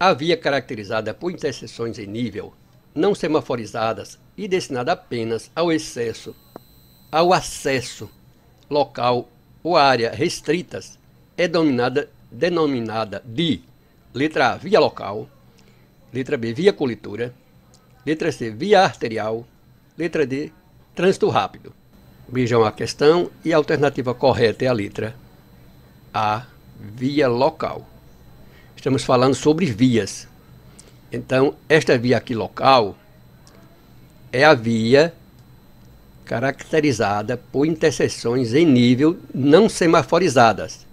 a via caracterizada por interseções em nível, não semaforizadas e destinada apenas ao excesso, ao acesso local ou área restritas, é denominada denominada de letra A, via local, letra B, via colitura, letra C, via arterial, letra D, trânsito rápido. Vejam a questão e a alternativa correta é a letra A, via local estamos falando sobre vias. Então, esta via aqui local é a via caracterizada por interseções em nível não semaforizadas.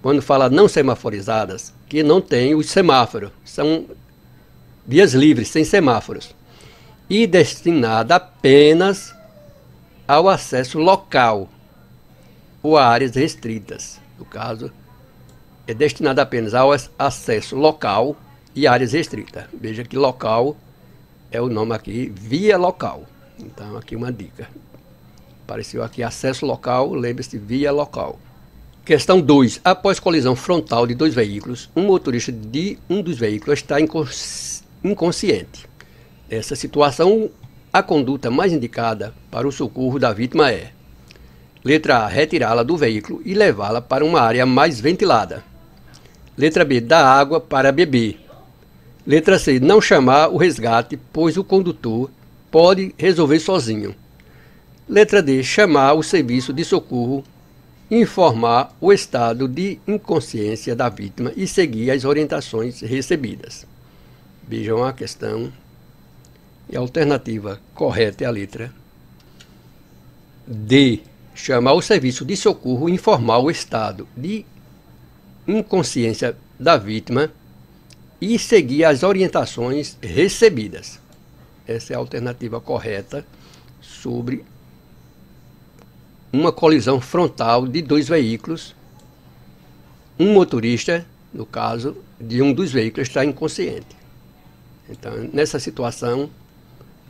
Quando fala não semaforizadas, que não tem o semáforo, são vias livres, sem semáforos, e destinada apenas ao acesso local ou a áreas restritas, no caso, é destinada apenas ao acesso local e áreas restritas. Veja que local é o nome aqui, via local. Então, aqui uma dica. Apareceu aqui acesso local, lembre-se via local. Questão 2. Após colisão frontal de dois veículos, um motorista de um dos veículos está incons inconsciente. Nessa situação, a conduta mais indicada para o socorro da vítima é: letra A, retirá-la do veículo e levá-la para uma área mais ventilada. Letra B, dar água para beber. Letra C, não chamar o resgate, pois o condutor pode resolver sozinho. Letra D, chamar o serviço de socorro, informar o estado de inconsciência da vítima e seguir as orientações recebidas. Vejam a questão. E a alternativa correta é a letra D. Chamar o serviço de socorro e informar o estado de inconsciência da vítima e seguir as orientações recebidas. Essa é a alternativa correta sobre uma colisão frontal de dois veículos. Um motorista, no caso, de um dos veículos está inconsciente. Então, nessa situação,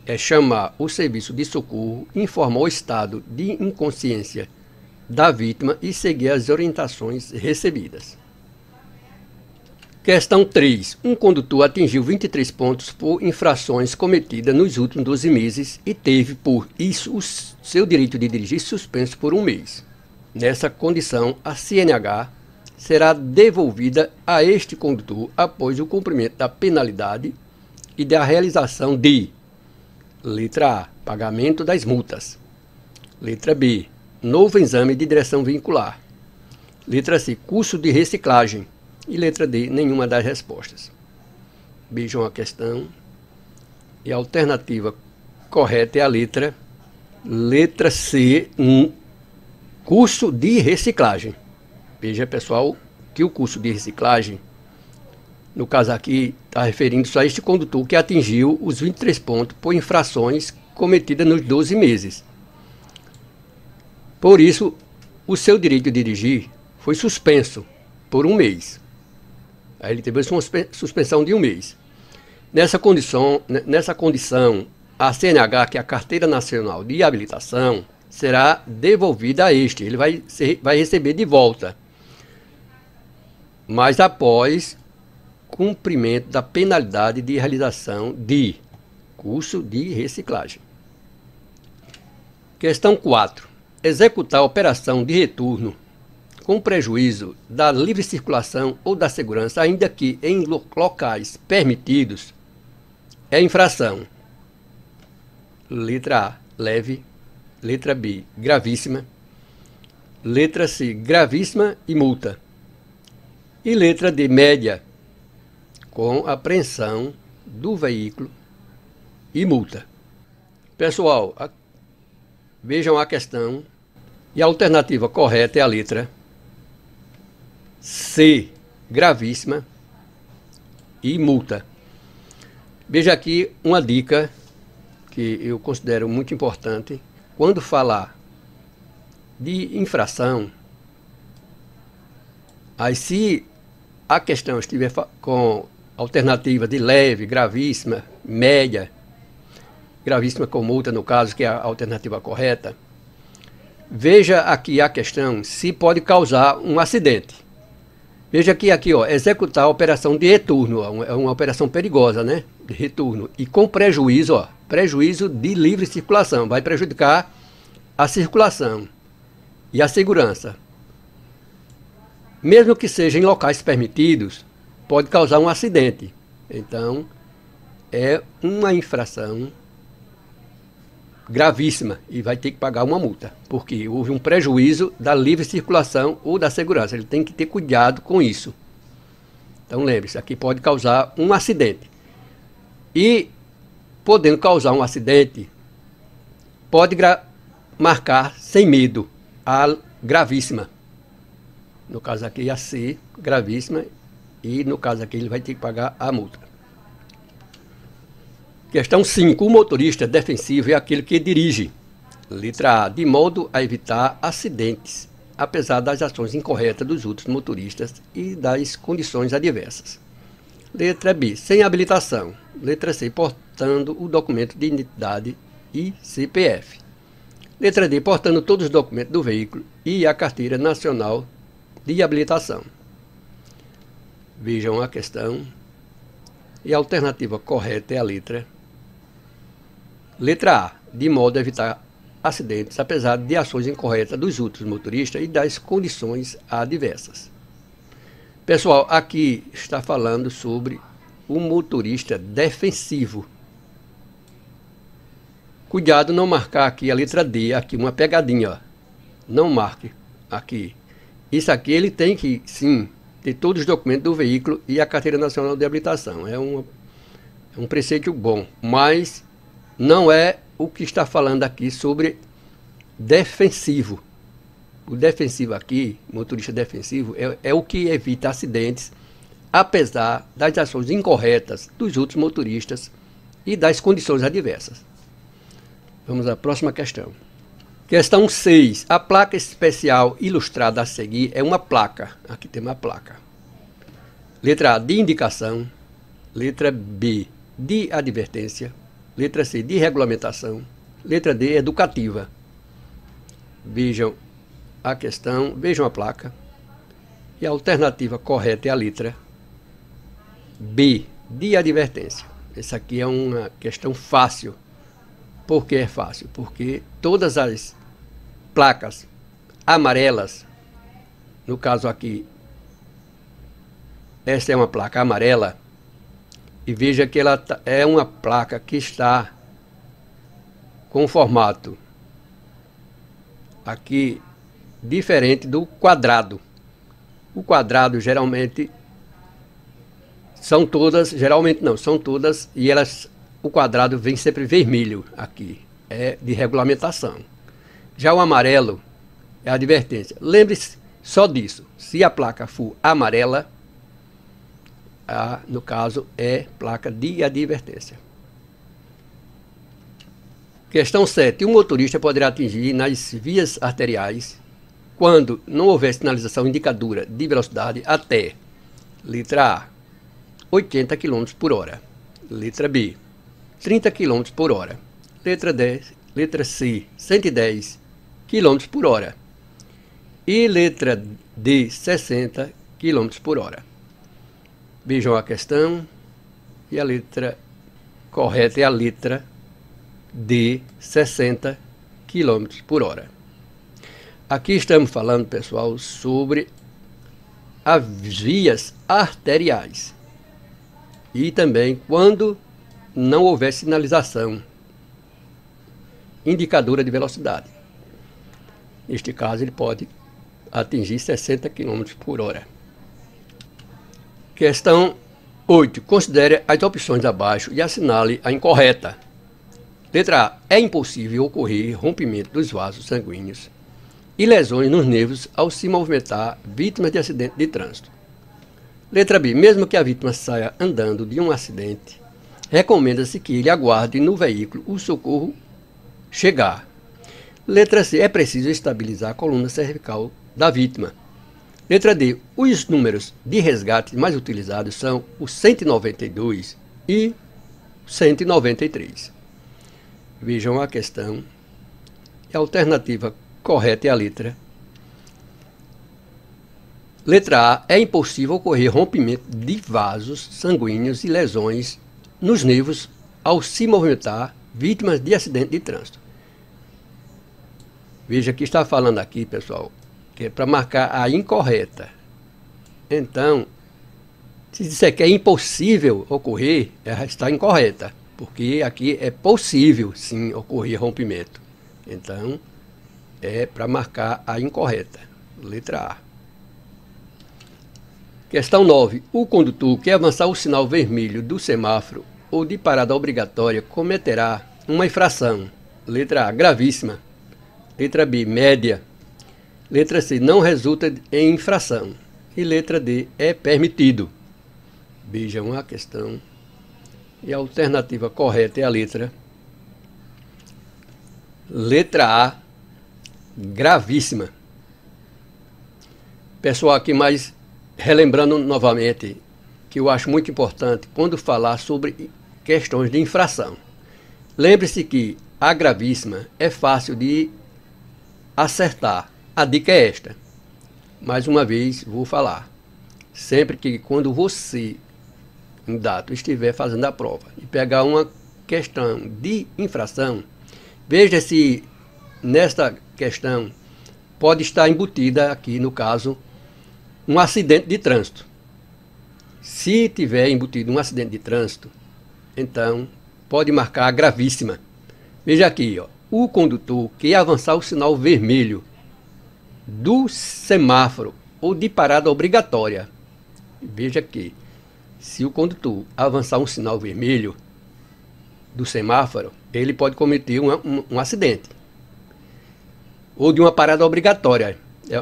é chamar o serviço de socorro, informar o estado de inconsciência da vítima e seguir as orientações recebidas. Questão 3. Um condutor atingiu 23 pontos por infrações cometidas nos últimos 12 meses e teve por isso o seu direito de dirigir suspenso por um mês. Nessa condição, a CNH será devolvida a este condutor após o cumprimento da penalidade e da realização de letra A, pagamento das multas. Letra B, novo exame de direção vincular. Letra C, curso de reciclagem. E letra D, nenhuma das respostas. vejam a questão. E a alternativa correta é a letra letra C, um curso de reciclagem. Veja, pessoal, que o curso de reciclagem, no caso aqui, está referindo-se a este condutor que atingiu os 23 pontos por infrações cometidas nos 12 meses. Por isso, o seu direito de dirigir foi suspenso por um mês. Aí ele teve suspensão de um mês. Nessa condição, né, nessa condição, a CNH, que é a Carteira Nacional de Habilitação, será devolvida a este. Ele vai, ser, vai receber de volta. Mas após cumprimento da penalidade de realização de curso de reciclagem. Questão 4. Executar a operação de retorno com prejuízo da livre circulação ou da segurança, ainda que em locais permitidos, é infração. Letra A, leve. Letra B, gravíssima. Letra C, gravíssima e multa. E letra D, média, com apreensão do veículo e multa. Pessoal, a... vejam a questão e a alternativa correta é a letra C, gravíssima e multa. Veja aqui uma dica que eu considero muito importante. Quando falar de infração, aí se a questão estiver com alternativa de leve, gravíssima, média, gravíssima com multa, no caso, que é a alternativa correta, veja aqui a questão se pode causar um acidente. Veja que aqui, ó, executar a operação de retorno, ó, é uma operação perigosa, né? De retorno. E com prejuízo, ó, prejuízo de livre circulação. Vai prejudicar a circulação e a segurança. Mesmo que seja em locais permitidos, pode causar um acidente. Então, é uma infração gravíssima e vai ter que pagar uma multa, porque houve um prejuízo da livre circulação ou da segurança. Ele tem que ter cuidado com isso. Então lembre-se, aqui pode causar um acidente. E podendo causar um acidente, pode marcar sem medo a gravíssima. No caso aqui a C, gravíssima, e no caso aqui ele vai ter que pagar a multa. Questão 5. O motorista defensivo é aquele que dirige. Letra A. De modo a evitar acidentes, apesar das ações incorretas dos outros motoristas e das condições adversas. Letra B. Sem habilitação. Letra C. Portando o documento de identidade e CPF. Letra D. Portando todos os documentos do veículo e a carteira nacional de habilitação. Vejam a questão. E a alternativa correta é a letra Letra A. De modo a evitar acidentes, apesar de ações incorretas dos outros motoristas e das condições adversas. Pessoal, aqui está falando sobre o um motorista defensivo. Cuidado não marcar aqui a letra D, aqui uma pegadinha. Ó. Não marque aqui. Isso aqui ele tem que, sim, ter todos os documentos do veículo e a Carteira Nacional de Habilitação. É, um é um preceito bom, mas não é o que está falando aqui sobre defensivo. O defensivo aqui, motorista defensivo, é, é o que evita acidentes, apesar das ações incorretas dos outros motoristas e das condições adversas. Vamos à próxima questão. Questão 6. A placa especial ilustrada a seguir é uma placa. Aqui tem uma placa. Letra A de indicação. Letra B de advertência. Letra C, de regulamentação. Letra D, educativa. Vejam a questão, vejam a placa. E a alternativa correta é a letra B, de advertência. Essa aqui é uma questão fácil. Por que é fácil? Porque todas as placas amarelas, no caso aqui, essa é uma placa amarela, e veja que ela tá, é uma placa que está com formato aqui diferente do quadrado. O quadrado geralmente são todas, geralmente não, são todas e elas o quadrado vem sempre vermelho aqui, é de regulamentação. Já o amarelo é advertência. Lembre-se só disso. Se a placa for amarela, a, no caso, é placa de advertência. Questão 7. O motorista poderá atingir nas vias arteriais, quando não houver sinalização indicadora de velocidade, até letra A, 80 km por hora, letra B, 30 km por hora, letra, D, letra C, 110 km por hora e letra D, 60 km por hora. Vejam a questão. E a letra correta é a letra D, 60 km por hora. Aqui estamos falando, pessoal, sobre as vias arteriais. E também quando não houver sinalização indicadora de velocidade. Neste caso, ele pode atingir 60 km por hora. Questão 8. Considere as opções abaixo e assinale a incorreta. Letra A. É impossível ocorrer rompimento dos vasos sanguíneos e lesões nos nervos ao se movimentar vítimas de acidente de trânsito. Letra B. Mesmo que a vítima saia andando de um acidente, recomenda-se que ele aguarde no veículo o socorro chegar. Letra C. É preciso estabilizar a coluna cervical da vítima Letra D. Os números de resgate mais utilizados são o 192 e 193. Vejam a questão. É a alternativa correta é a letra. Letra A. É impossível ocorrer rompimento de vasos sanguíneos e lesões nos nervos ao se movimentar vítimas de acidente de trânsito. Veja que está falando aqui, pessoal, é para marcar a incorreta. Então, se disser que é impossível ocorrer, ela está incorreta, porque aqui é possível sim ocorrer rompimento. Então, é para marcar a incorreta. Letra A. Questão 9. O condutor que avançar o sinal vermelho do semáforo ou de parada obrigatória cometerá uma infração. Letra A, gravíssima. Letra B, média. Letra C. Não resulta em infração. E letra D. É permitido. Vejam a questão. E a alternativa correta é a letra. Letra A. Gravíssima. Pessoal, aqui mais relembrando novamente que eu acho muito importante quando falar sobre questões de infração. Lembre-se que a gravíssima é fácil de acertar a dica é esta. Mais uma vez vou falar. Sempre que quando você, candidato, estiver fazendo a prova e pegar uma questão de infração, veja se nesta questão pode estar embutida aqui no caso um acidente de trânsito. Se tiver embutido um acidente de trânsito, então pode marcar gravíssima. Veja aqui, ó, o condutor que avançar o sinal vermelho do semáforo ou de parada obrigatória. Veja que se o condutor avançar um sinal vermelho do semáforo, ele pode cometer um, um, um acidente. Ou de uma parada obrigatória, é,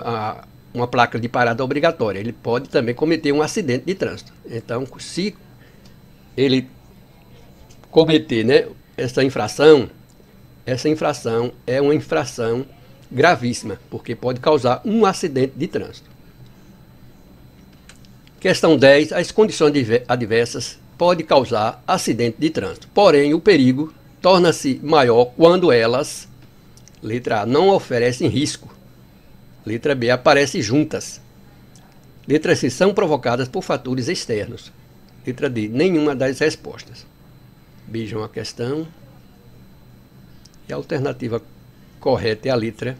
uma placa de parada obrigatória, ele pode também cometer um acidente de trânsito. Então, se ele cometer né, essa infração, essa infração é uma infração gravíssima, porque pode causar um acidente de trânsito. Questão 10. As condições adversas podem causar acidente de trânsito, porém o perigo torna-se maior quando elas, letra A, não oferecem risco, letra B, aparecem juntas, letra C, são provocadas por fatores externos, letra D, nenhuma das respostas. Vejam a questão. E a alternativa correta é a letra.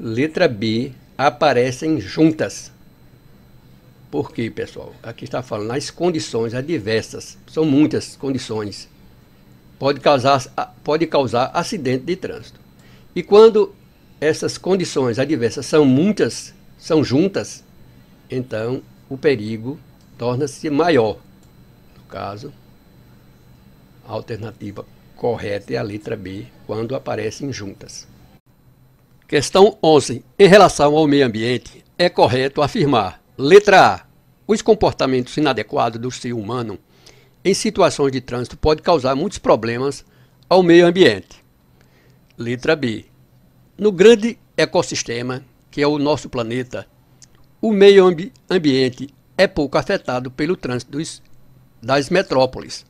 Letra B aparecem juntas. Por quê, pessoal? Aqui está falando as condições adversas. São muitas condições. Pode causar, pode causar acidente de trânsito. E quando essas condições adversas são muitas, são juntas, então o perigo torna-se maior. No caso, a alternativa correta é a letra B, quando aparecem juntas. Questão 11. Em relação ao meio ambiente, é correto afirmar: letra A. Os comportamentos inadequados do ser humano em situações de trânsito pode causar muitos problemas ao meio ambiente. Letra B. No grande ecossistema que é o nosso planeta, o meio ambi ambiente é pouco afetado pelo trânsito dos, das metrópoles.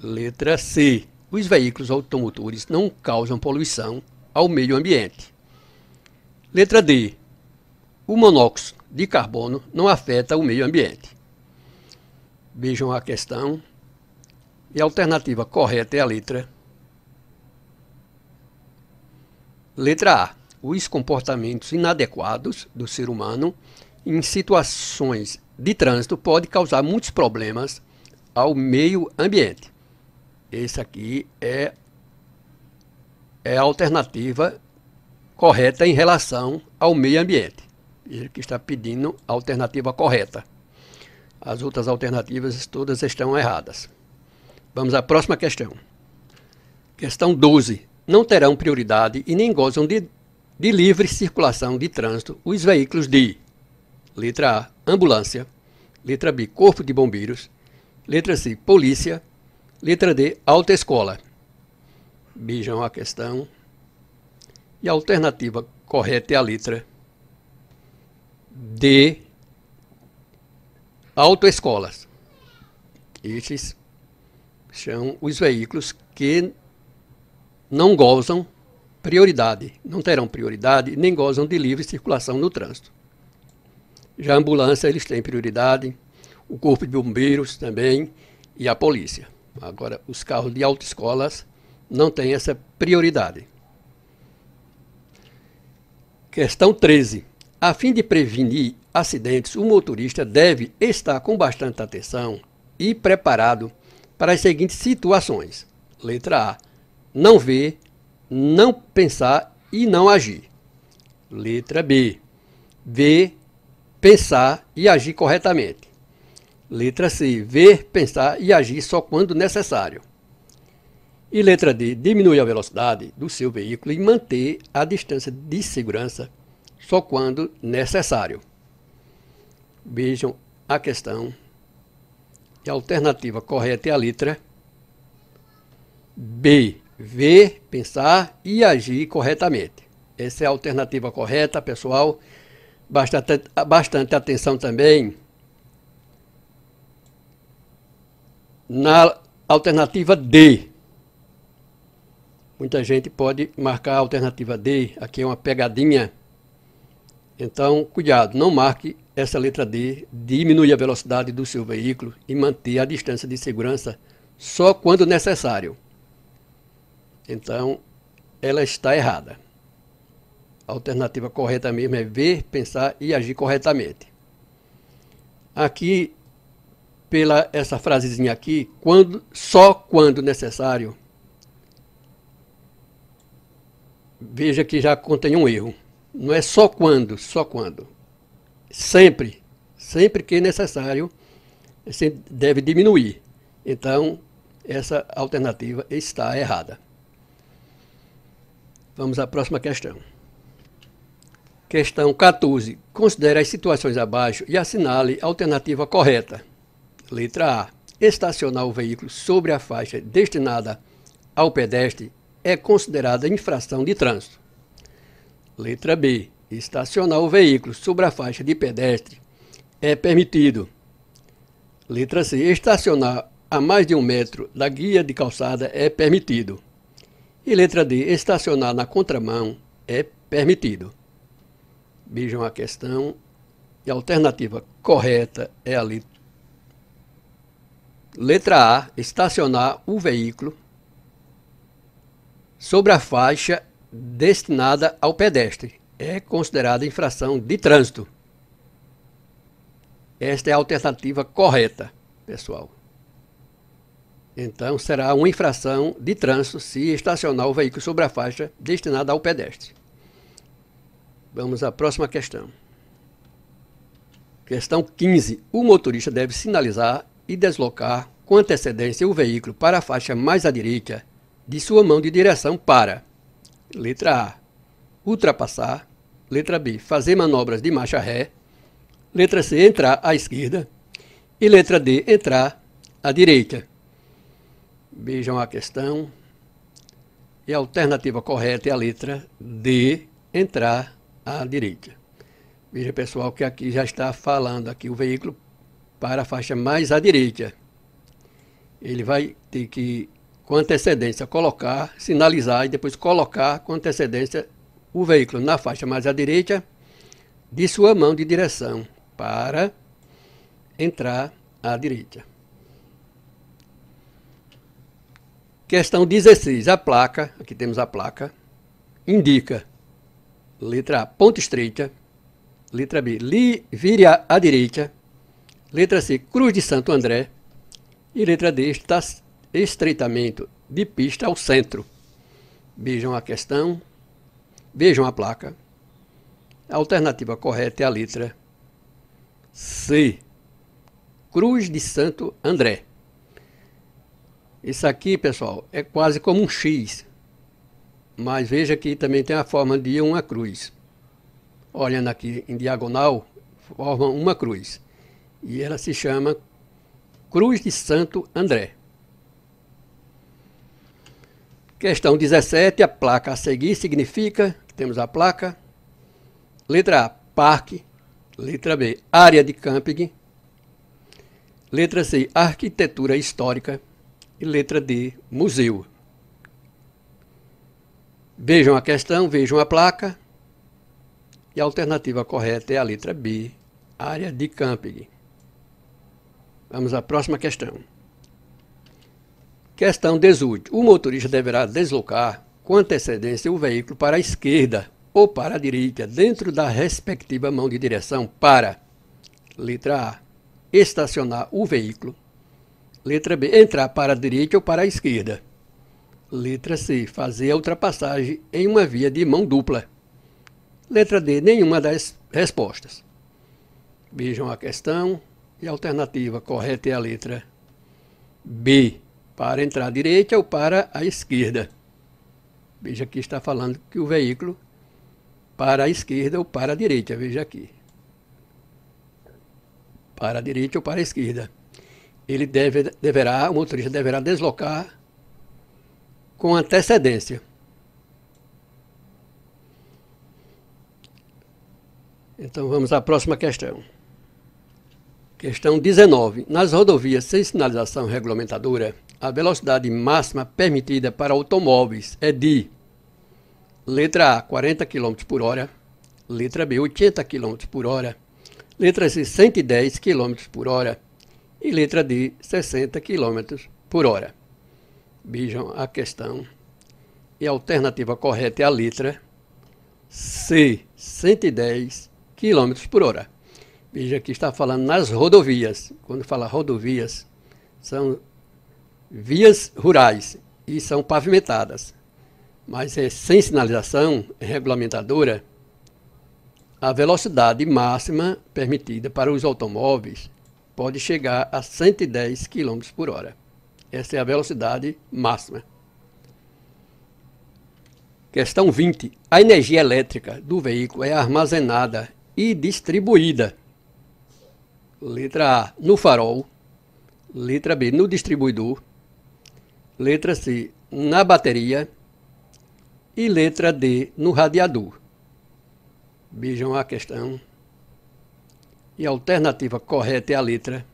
Letra C. Os veículos automotores não causam poluição ao meio ambiente. Letra D. O monóxido de carbono não afeta o meio ambiente. Vejam a questão. E a alternativa correta é a letra. Letra A. Os comportamentos inadequados do ser humano em situações de trânsito pode causar muitos problemas ao meio ambiente. Essa aqui é é a alternativa correta em relação ao meio ambiente. Ele que está pedindo a alternativa correta. As outras alternativas todas estão erradas. Vamos à próxima questão. Questão 12. Não terão prioridade e nem gozam de, de livre circulação de trânsito os veículos de letra A, ambulância, letra B, corpo de bombeiros, letra C, polícia, letra D, autoescola. escola bijam a questão. E a alternativa correta é a letra D. Autoescolas. estes são os veículos que não gozam prioridade, não terão prioridade, nem gozam de livre circulação no trânsito. Já a ambulância, eles têm prioridade, o corpo de bombeiros também e a polícia. Agora, os carros de autoescolas não tem essa prioridade. Questão 13. A fim de prevenir acidentes, o motorista deve estar com bastante atenção e preparado para as seguintes situações: letra A. Não ver, não pensar e não agir. Letra B. Ver, pensar e agir corretamente. Letra C. Ver, pensar e agir só quando necessário. E letra D, diminuir a velocidade do seu veículo e manter a distância de segurança só quando necessário. Vejam a questão. E a alternativa correta é a letra B. Ver, pensar e agir corretamente. Essa é a alternativa correta, pessoal. Bastante, bastante atenção também na alternativa D Muita gente pode marcar a alternativa D, aqui é uma pegadinha. Então, cuidado, não marque essa letra D, diminui a velocidade do seu veículo e manter a distância de segurança só quando necessário. Então, ela está errada. A alternativa correta mesmo é ver, pensar e agir corretamente. Aqui, pela essa frasezinha aqui, quando, só quando necessário, veja que já contém um erro. Não é só quando, só quando. Sempre, sempre que necessário, deve diminuir. Então, essa alternativa está errada. Vamos à próxima questão. Questão 14. Considere as situações abaixo e assinale a alternativa correta. Letra A. Estacionar o veículo sobre a faixa destinada ao pedestre é considerada infração de trânsito. Letra B. Estacionar o veículo sobre a faixa de pedestre é permitido. Letra C. Estacionar a mais de um metro da guia de calçada é permitido. E letra D. Estacionar na contramão é permitido. Vejam a questão. E a alternativa correta é a letra. Letra A, estacionar o veículo sobre a faixa destinada ao pedestre. É considerada infração de trânsito. Esta é a alternativa correta, pessoal. Então, será uma infração de trânsito se estacionar o veículo sobre a faixa destinada ao pedestre. Vamos à próxima questão. Questão 15. O motorista deve sinalizar e deslocar com antecedência o veículo para a faixa mais à direita de sua mão de direção para: letra A, ultrapassar, letra B, fazer manobras de marcha ré, letra C, entrar à esquerda e letra D, entrar à direita. Vejam a questão. E a alternativa correta é a letra D, entrar à direita. Veja pessoal que aqui já está falando aqui o veículo para a faixa mais à direita. Ele vai ter que com antecedência colocar, sinalizar e depois colocar com antecedência o veículo na faixa mais à direita de sua mão de direção para entrar à direita. Questão 16. A placa, aqui temos a placa, indica letra A, ponta estreita, letra B, li, vire à direita, letra C, Cruz de Santo André e letra D, está estreitamento de pista ao centro. Vejam a questão, vejam a placa. A alternativa correta é a letra C. Cruz de Santo André. Isso aqui, pessoal, é quase como um X. Mas veja que também tem a forma de uma cruz. Olhando aqui em diagonal, forma uma cruz. E ela se chama Cruz de Santo André. Questão 17, a placa a seguir significa, temos a placa, letra A, parque, letra B, área de camping, letra C, arquitetura histórica e letra D, museu. Vejam a questão, vejam a placa e a alternativa correta é a letra B, área de camping. Vamos à próxima questão. Questão 18. O motorista deverá deslocar com antecedência o veículo para a esquerda ou para a direita, dentro da respectiva mão de direção, para letra A. Estacionar o veículo. Letra B. Entrar para a direita ou para a esquerda. Letra C. Fazer a ultrapassagem em uma via de mão dupla. Letra D. Nenhuma das respostas. Vejam a questão e a alternativa correta é a letra B para entrar à direita ou para a esquerda. Veja que está falando que o veículo para a esquerda ou para a direita, veja aqui. Para a direita ou para a esquerda. Ele deve, deverá, o motorista deverá deslocar com antecedência. Então vamos à próxima questão. Questão 19. Nas rodovias sem sinalização regulamentadora, a velocidade máxima permitida para automóveis é de letra A, 40 km por hora, letra B, 80 km por hora, letra C, 110 km por hora e letra D, 60 km por hora. Vejam a questão. E a alternativa correta é a letra C, 110 km por hora. Veja que está falando nas rodovias. Quando fala rodovias, são vias rurais e são pavimentadas, mas é sem sinalização é regulamentadora, a velocidade máxima permitida para os automóveis pode chegar a 110 km por hora. Essa é a velocidade máxima. Questão 20. A energia elétrica do veículo é armazenada e distribuída. Letra A, no farol. Letra B, no distribuidor letra C na bateria e letra D no radiador. Vejam a questão. E a alternativa correta é a letra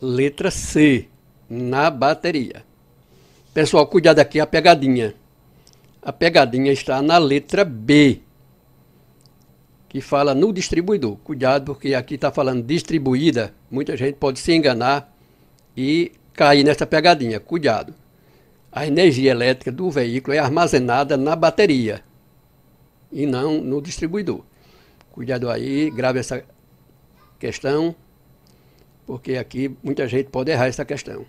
letra C na bateria. Pessoal, cuidado aqui a pegadinha. A pegadinha está na letra B, que fala no distribuidor. Cuidado porque aqui está falando distribuída. Muita gente pode se enganar e cair nessa pegadinha. Cuidado. A energia elétrica do veículo é armazenada na bateria e não no distribuidor. Cuidado aí, grave essa questão, porque aqui muita gente pode errar essa questão.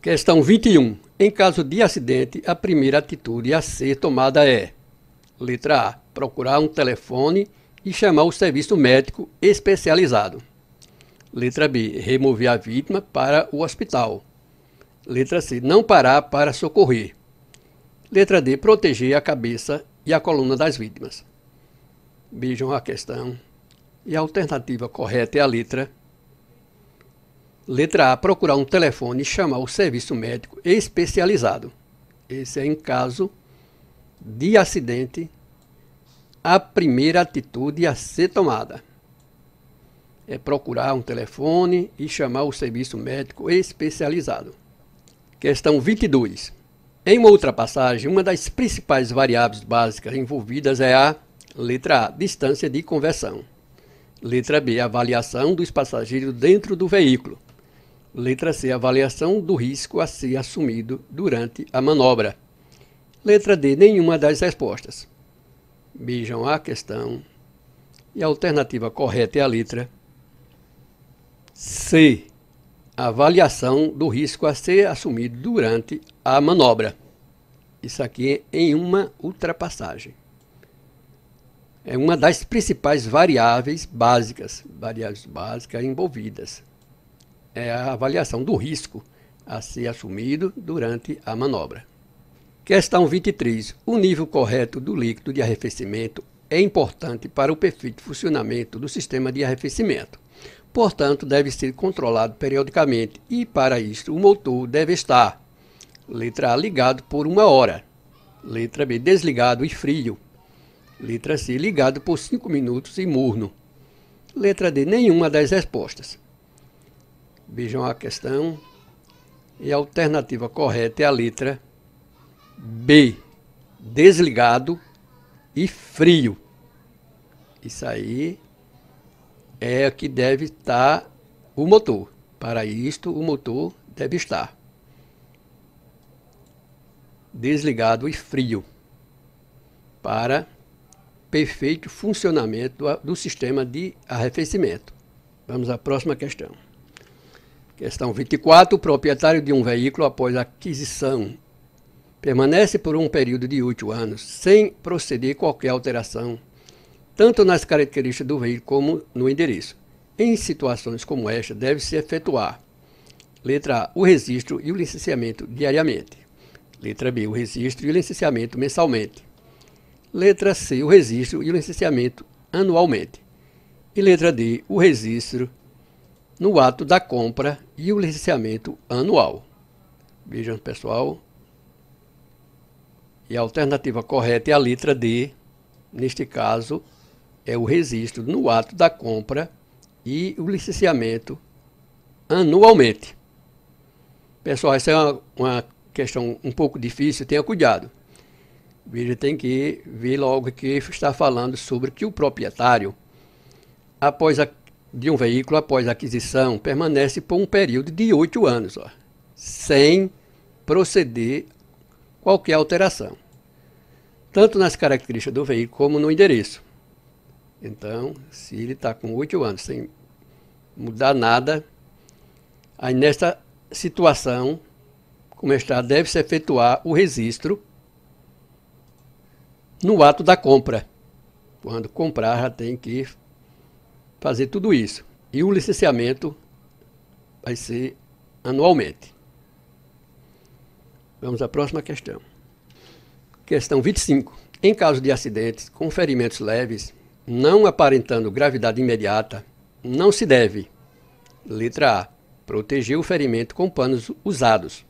Questão 21. Em caso de acidente, a primeira atitude a ser tomada é: letra A, procurar um telefone e chamar o serviço médico especializado. Letra B. Remover a vítima para o hospital. Letra C. Não parar para socorrer. Letra D. Proteger a cabeça e a coluna das vítimas. Vejam a questão. E a alternativa correta é a letra. Letra A. Procurar um telefone e chamar o serviço médico especializado. Esse é em caso de acidente a primeira atitude a ser tomada é procurar um telefone e chamar o serviço médico especializado. Questão 22. Em uma passagem, uma das principais variáveis básicas envolvidas é a letra A, distância de conversão. Letra B, avaliação dos passageiros dentro do veículo. Letra C, avaliação do risco a ser assumido durante a manobra. Letra D, nenhuma das respostas mijam a questão e a alternativa correta é a letra C. Avaliação do risco a ser assumido durante a manobra. Isso aqui é em uma ultrapassagem. É uma das principais variáveis básicas, variáveis básicas envolvidas. É a avaliação do risco a ser assumido durante a manobra. Questão 23. O nível correto do líquido de arrefecimento é importante para o perfeito funcionamento do sistema de arrefecimento. Portanto, deve ser controlado periodicamente e, para isso, o motor deve estar letra A ligado por uma hora, letra B desligado e frio, letra C ligado por cinco minutos e morno, letra D nenhuma das respostas. Vejam a questão e a alternativa correta é a letra B, desligado e frio. Isso aí é que deve estar o motor. Para isto, o motor deve estar desligado e frio para perfeito funcionamento do, sistema de arrefecimento. Vamos à próxima questão. Questão 24. O proprietário de um veículo, após aquisição permanece por um período de oito anos sem proceder qualquer alteração, tanto nas características do veículo como no endereço. Em situações como esta, deve-se efetuar: letra A, o registro e o licenciamento diariamente. Letra B, o registro e o licenciamento mensalmente. Letra C, o registro e o licenciamento anualmente. E letra D, o registro no ato da compra e o licenciamento anual. Vejam, pessoal, e a alternativa correta é a letra D, neste caso, é o registro no ato da compra e o licenciamento anualmente. Pessoal, essa é uma, uma questão um pouco difícil, tenha cuidado. Veja, tem que ver logo que está falando sobre que o proprietário, após a, de um veículo após a aquisição, permanece por um período de oito anos, ó, sem proceder qualquer alteração, tanto nas características do veículo como no endereço. Então, se ele está com oito anos sem mudar nada, aí nesta situação, como está, deve-se efetuar o registro no ato da compra. Quando comprar, já tem que fazer tudo isso. E o licenciamento vai ser anualmente. Vamos à próxima questão. Questão 25. Em caso de acidentes com ferimentos leves, não aparentando gravidade imediata, não se deve. Letra A. Proteger o ferimento com panos usados.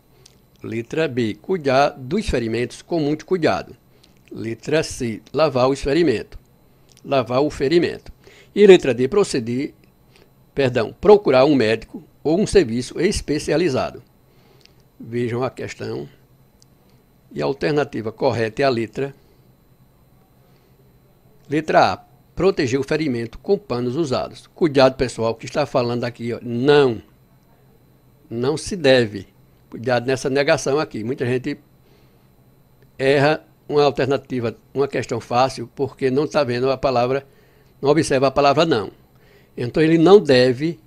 Letra B. Cuidar dos ferimentos com muito cuidado. Letra C. Lavar os ferimentos. Lavar o ferimento. E letra D. Proceder, perdão, procurar um médico ou um serviço especializado. Vejam a questão e a alternativa correta é a letra. Letra A. Proteger o ferimento com panos usados. Cuidado, pessoal, que está falando aqui, ó, não. Não se deve. Cuidado nessa negação aqui. Muita gente erra uma alternativa, uma questão fácil, porque não está vendo a palavra, não observa a palavra não. Então ele não deve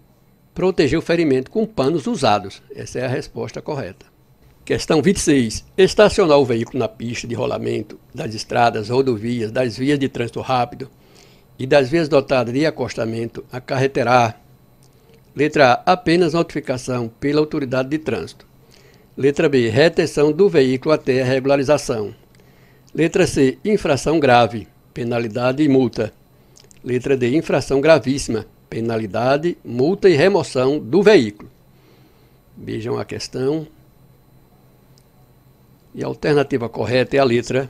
proteger o ferimento com panos usados. Essa é a resposta correta. Questão 26. Estacionar o veículo na pista de rolamento das estradas, rodovias, das vias de trânsito rápido e das vias dotadas de acostamento a carreterá. Letra A. Apenas notificação pela autoridade de trânsito. Letra B. Retenção do veículo até a regularização. Letra C. Infração grave. Penalidade e multa. Letra D. Infração gravíssima. Penalidade, multa e remoção do veículo. Vejam a questão. E a alternativa correta é a letra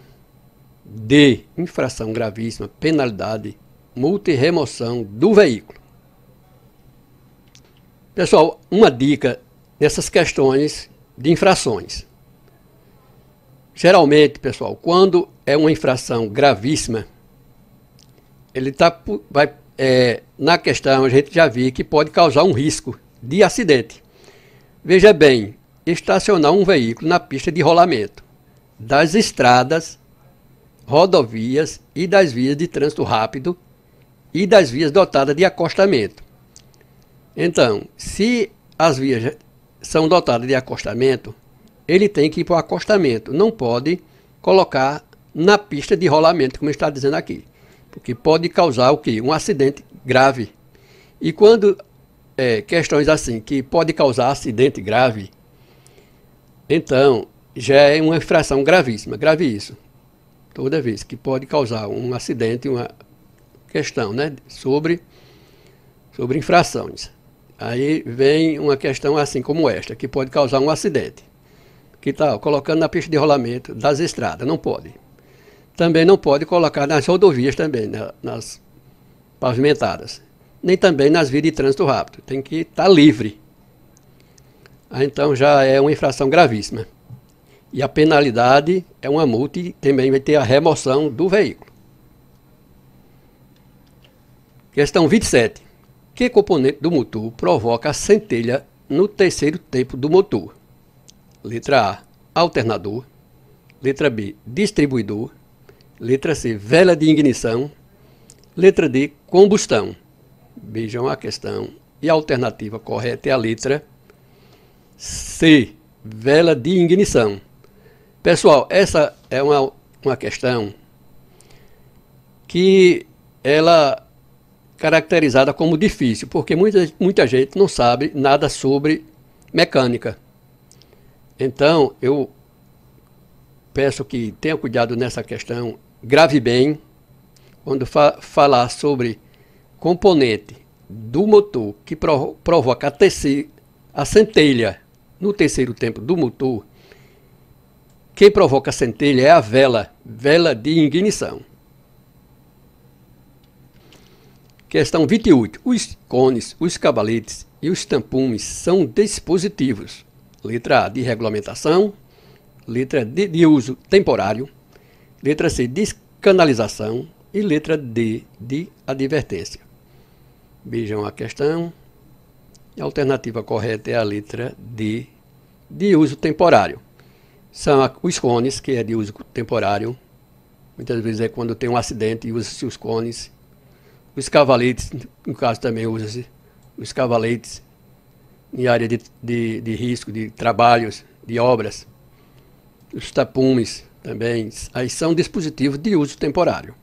D, infração gravíssima, penalidade, multa e remoção do veículo. Pessoal, uma dica nessas questões de infrações. Geralmente, pessoal, quando é uma infração gravíssima, ele tá, vai, é, na questão a gente já viu que pode causar um risco de acidente. Veja bem, estacionar um veículo na pista de rolamento das estradas, rodovias e das vias de trânsito rápido e das vias dotadas de acostamento. Então, se as vias são dotadas de acostamento, ele tem que ir para o acostamento, não pode colocar na pista de rolamento, como está dizendo aqui, porque pode causar o que? Um acidente grave. E quando é, questões assim, que pode causar acidente grave, então, já é uma infração gravíssima, grave isso. Toda vez que pode causar um acidente, uma questão né, sobre, sobre infrações. Aí vem uma questão assim como esta, que pode causar um acidente. Que está colocando na pista de rolamento das estradas, não pode. Também não pode colocar nas rodovias também, nas pavimentadas. Nem também nas vias de trânsito rápido. Tem que estar tá livre. Ah, então já é uma infração gravíssima. E a penalidade é uma multa e também vai ter a remoção do veículo. Questão 27. Que componente do motor provoca a centelha no terceiro tempo do motor? Letra A, alternador. Letra B, distribuidor. Letra C, vela de ignição. Letra D, combustão. Vejam a questão. E a alternativa correta é a letra C. Vela de ignição. Pessoal, essa é uma, uma questão que ela caracterizada como difícil, porque muita, muita gente não sabe nada sobre mecânica. Então, eu peço que tenha cuidado nessa questão, grave bem, quando fa falar sobre componente do motor que provoca a, a centelha no terceiro tempo do motor, quem provoca a centelha é a vela, vela de ignição. Questão 28. Os cones, os cabaletes e os tampumes são dispositivos. Letra A, de regulamentação. Letra D, de uso temporário. Letra C, de canalização. E letra D, de advertência. Vejam a questão. A alternativa correta é a letra D, de uso temporário. São os cones, que é de uso temporário. Muitas vezes é quando tem um acidente e usa-se os cones. Os cavaletes, no caso também usa-se os cavaletes em área de, de, de risco, de trabalhos, de obras. Os tapumes também, aí são dispositivos de uso temporário.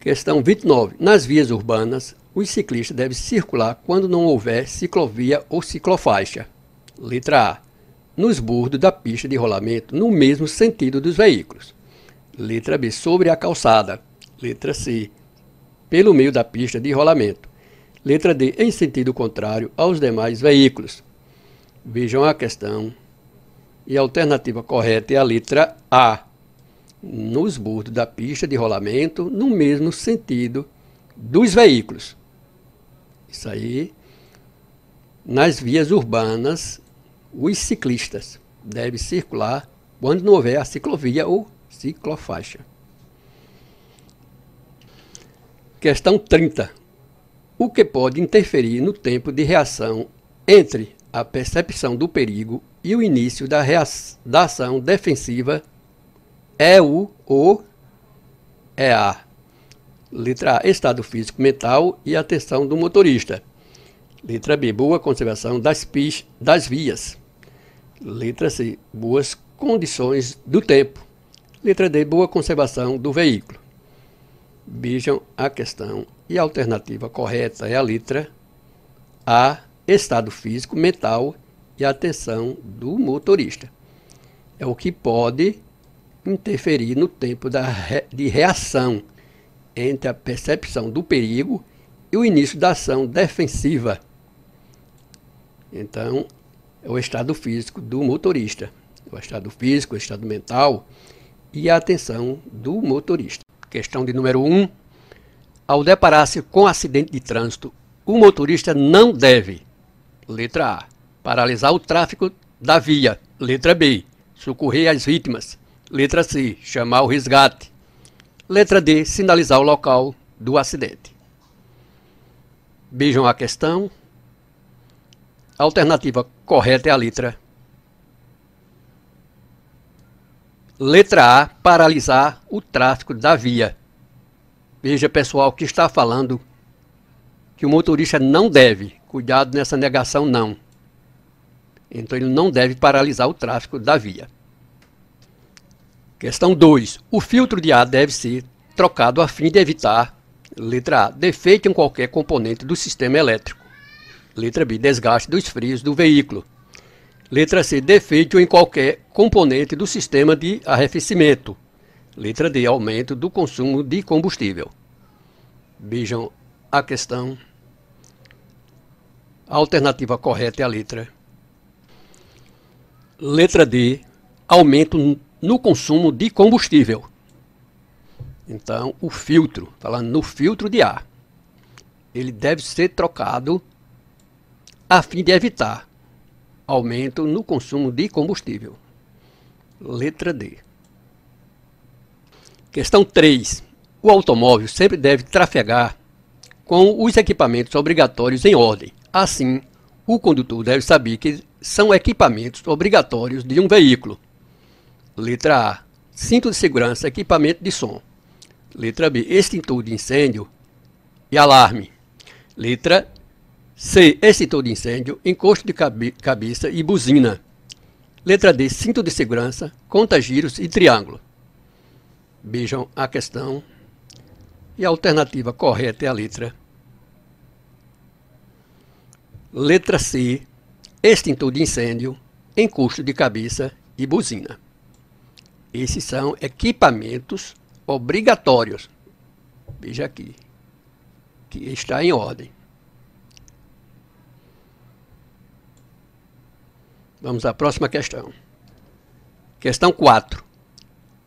Questão 29. Nas vias urbanas, os ciclistas devem circular quando não houver ciclovia ou ciclofaixa. Letra A. Nos bordos da pista de rolamento no mesmo sentido dos veículos. Letra B. Sobre a calçada. Letra C. Pelo meio da pista de rolamento. Letra D. Em sentido contrário aos demais veículos. Vejam a questão. E a alternativa correta é a letra A. Nos bordos da pista de rolamento no mesmo sentido dos veículos. Isso aí. Nas vias urbanas, os ciclistas devem circular quando não houver a ciclovia ou ciclofaixa. Questão 30. O que pode interferir no tempo de reação entre a percepção do perigo e o início da, da ação defensiva é o ou é a Letra A, estado físico mental e atenção do motorista. Letra B, boa conservação das, pis, das vias. Letra C, boas condições do tempo. Letra D, boa conservação do veículo. Vejam a questão e a alternativa correta é a letra A, estado físico, mental e atenção do motorista. É o que pode interferir no tempo da, de reação entre a percepção do perigo e o início da ação defensiva. Então, é o estado físico do motorista, o estado físico, o estado mental e a atenção do motorista. Questão de número 1. Um, ao deparar-se com acidente de trânsito, o motorista não deve, letra A, paralisar o tráfego da via, letra B, socorrer as vítimas, letra C, chamar o resgate, Letra D, sinalizar o local do acidente. Vejam a questão. A alternativa correta é a letra. Letra A, paralisar o tráfego da via. Veja, pessoal, que está falando que o motorista não deve, cuidado nessa negação não. Então ele não deve paralisar o tráfego da via. Questão 2. O filtro de ar deve ser trocado a fim de evitar, letra A, defeito em qualquer componente do sistema elétrico. Letra B, desgaste dos freios do veículo. Letra C, defeito em qualquer componente do sistema de arrefecimento. Letra D, aumento do consumo de combustível. Vejam a questão. A alternativa correta é a letra. Letra D, aumento no consumo de combustível. Então, o filtro, falando tá no filtro de ar, ele deve ser trocado a fim de evitar aumento no consumo de combustível. Letra D. Questão 3. O automóvel sempre deve trafegar com os equipamentos obrigatórios em ordem. Assim, o condutor deve saber que são equipamentos obrigatórios de um veículo. Letra A. Cinto de segurança, equipamento de som. Letra B. Extintor de incêndio e alarme. Letra C. Extintor de incêndio, encosto de cabe cabeça e buzina. Letra D. Cinto de segurança, conta-giros e triângulo. Vejam a questão. E a alternativa correta é a letra. Letra C. Extintor de incêndio, encosto de cabeça e buzina. Esses são equipamentos obrigatórios. Veja aqui, que está em ordem. Vamos à próxima questão. Questão 4.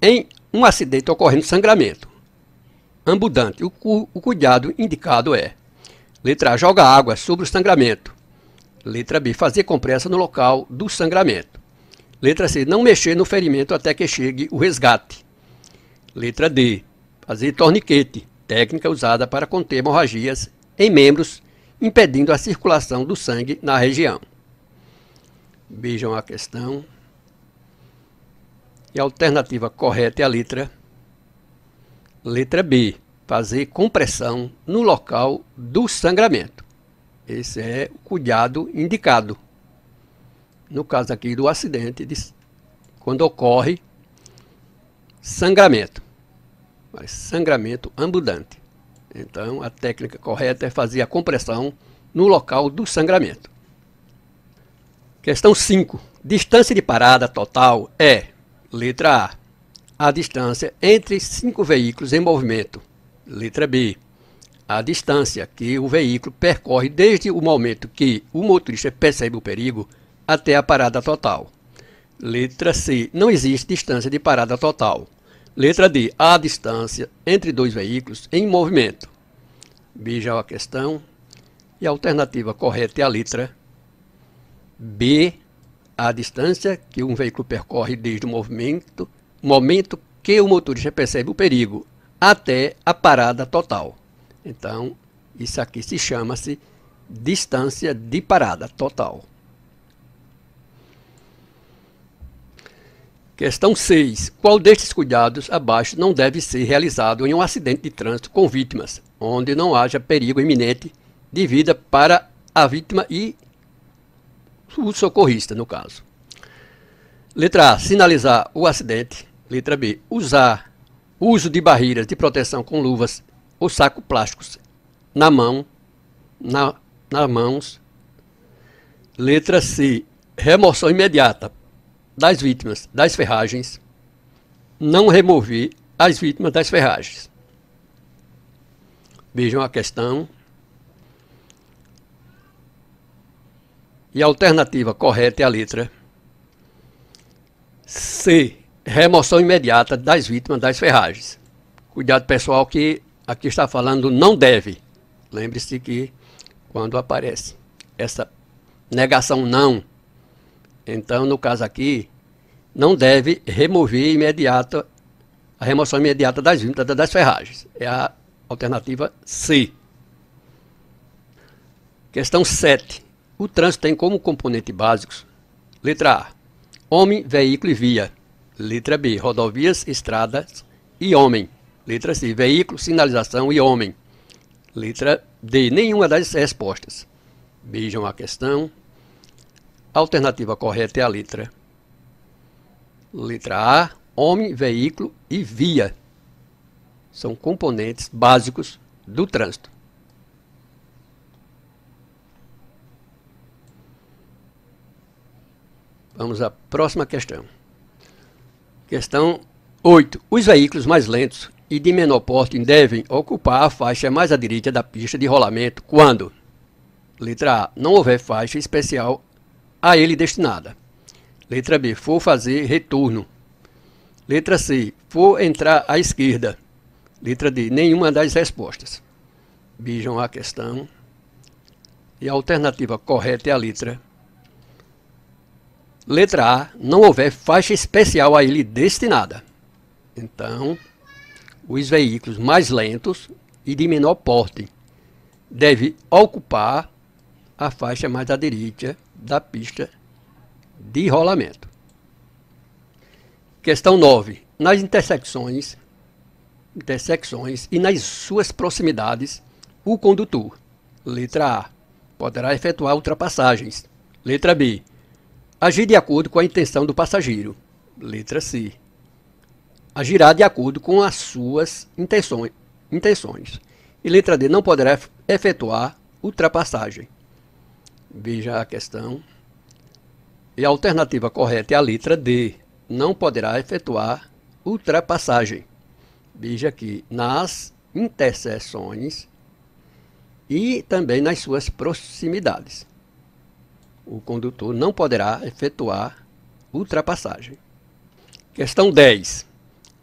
Em um acidente ocorrendo sangramento Ambudante. o, cu, o cuidado indicado é: letra A, joga água sobre o sangramento. Letra B, fazer compressa no local do sangramento. Letra C. Não mexer no ferimento até que chegue o resgate. Letra D. Fazer torniquete, técnica usada para conter hemorragias em membros, impedindo a circulação do sangue na região. Vejam a questão. E a alternativa correta é a letra Letra B. Fazer compressão no local do sangramento. Esse é o cuidado indicado no caso aqui do acidente, de, quando ocorre sangramento, mas sangramento ambulante. Então, a técnica correta é fazer a compressão no local do sangramento. Questão 5. Distância de parada total é, letra A, a distância entre cinco veículos em movimento, letra B, a distância que o veículo percorre desde o momento que o motorista percebe o perigo, até a parada total. Letra C. Não existe distância de parada total. Letra D. Há distância entre dois veículos em movimento. Veja é a questão. E a alternativa correta é a letra B. A distância que um veículo percorre desde o movimento, momento que o motorista percebe o perigo, até a parada total. Então, isso aqui se chama-se distância de parada total. Questão 6. Qual destes cuidados abaixo não deve ser realizado em um acidente de trânsito com vítimas, onde não haja perigo iminente de vida para a vítima e o socorrista, no caso? Letra A. Sinalizar o acidente. Letra B. Usar uso de barreiras de proteção com luvas ou sacos plásticos na mão, na, nas mãos. Letra C. Remoção imediata das vítimas das ferragens, não removi as vítimas das ferragens. Vejam a questão. E a alternativa correta é a letra C. Remoção imediata das vítimas das ferragens. Cuidado pessoal que aqui está falando não deve. Lembre-se que quando aparece essa negação não então, no caso aqui, não deve remover imediata a remoção imediata das juntas das ferragens. É a alternativa C. Questão 7. O trânsito tem como componente básicos: letra A, homem, veículo e via. Letra B, rodovias, estradas e homem. Letra C, veículo, sinalização e homem. Letra D, nenhuma das respostas. Vejam a questão. A alternativa correta é a letra. Letra A, homem, veículo e via. São componentes básicos do trânsito. Vamos à próxima questão. Questão 8. Os veículos mais lentos e de menor porte devem ocupar a faixa mais à direita da pista de rolamento quando? Letra A. Não houver faixa especial a ele destinada. Letra B. For fazer retorno. Letra C. For entrar à esquerda. Letra D. Nenhuma das respostas. Bijam a questão. E a alternativa correta é a letra. Letra A. Não houver faixa especial a ele destinada. Então, os veículos mais lentos e de menor porte devem ocupar a faixa mais direita da pista de rolamento. Questão 9. Nas intersecções, intersecções e nas suas proximidades, o condutor, letra A, poderá efetuar ultrapassagens. Letra B. Agir de acordo com a intenção do passageiro. Letra C. Agirá de acordo com as suas intenções. intenções. E letra D. Não poderá efetuar ultrapassagem. Veja a questão. E a alternativa correta é a letra D. Não poderá efetuar ultrapassagem. Veja aqui, nas interseções e também nas suas proximidades. O condutor não poderá efetuar ultrapassagem. Questão 10.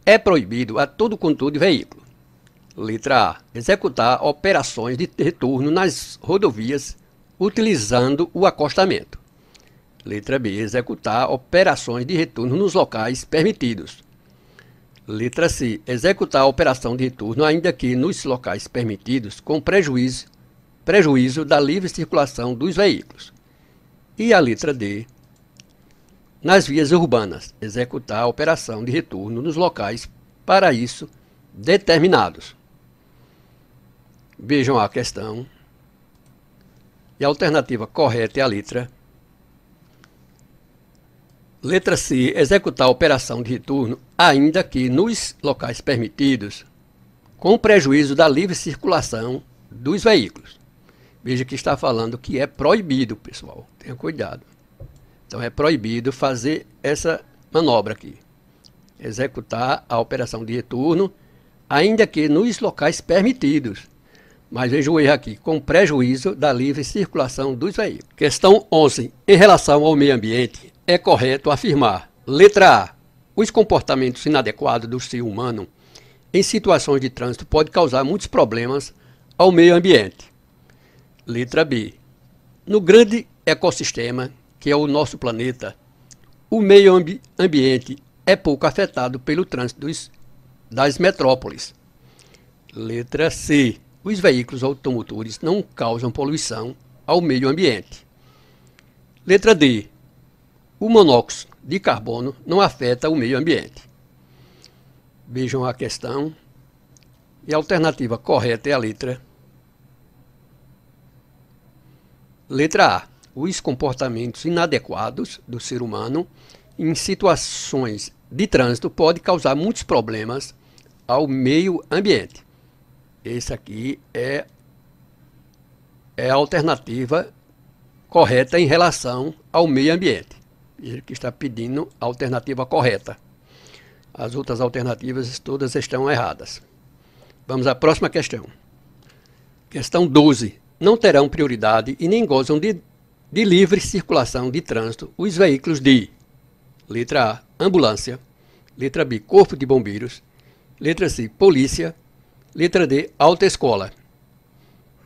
É proibido a todo condutor de veículo. Letra A. Executar operações de retorno nas rodovias utilizando o acostamento. Letra B. Executar operações de retorno nos locais permitidos. Letra C. Executar a operação de retorno, ainda que nos locais permitidos, com prejuízo, prejuízo da livre circulação dos veículos. E a letra D. Nas vias urbanas, executar a operação de retorno nos locais para isso determinados. Vejam a questão e a alternativa correta é a letra. Letra C. Executar a operação de retorno, ainda que nos locais permitidos, com prejuízo da livre circulação dos veículos. Veja que está falando que é proibido, pessoal. Tenha cuidado. Então é proibido fazer essa manobra aqui. Executar a operação de retorno, ainda que nos locais permitidos, mas vejo o erro aqui, com prejuízo da livre circulação dos veículos. Questão 11. Em relação ao meio ambiente, é correto afirmar, letra A, os comportamentos inadequados do ser humano em situações de trânsito pode causar muitos problemas ao meio ambiente. Letra B. No grande ecossistema que é o nosso planeta, o meio ambi ambiente é pouco afetado pelo trânsito dos, das metrópoles. Letra C os veículos automotores não causam poluição ao meio ambiente. Letra D. O monóxido de carbono não afeta o meio ambiente. Vejam a questão. E a alternativa correta é a letra. Letra A. Os comportamentos inadequados do ser humano em situações de trânsito pode causar muitos problemas ao meio ambiente esse aqui é, é a alternativa correta em relação ao meio ambiente. Ele que está pedindo a alternativa correta. As outras alternativas todas estão erradas. Vamos à próxima questão. Questão 12. Não terão prioridade e nem gozam de, de livre circulação de trânsito os veículos de letra A, ambulância, letra B, corpo de bombeiros, letra C, polícia, Letra D, autoescola.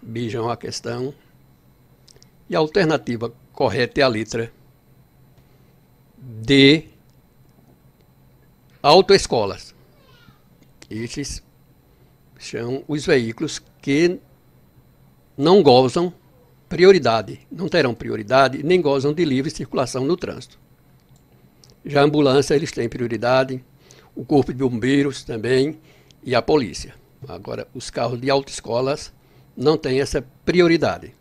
Bijam é a questão. E a alternativa correta é a letra D, autoescolas. Estes são os veículos que não gozam prioridade, não terão prioridade, nem gozam de livre circulação no trânsito. Já a ambulância, eles têm prioridade, o corpo de bombeiros também e a polícia. Agora, os carros de autoescolas não têm essa prioridade.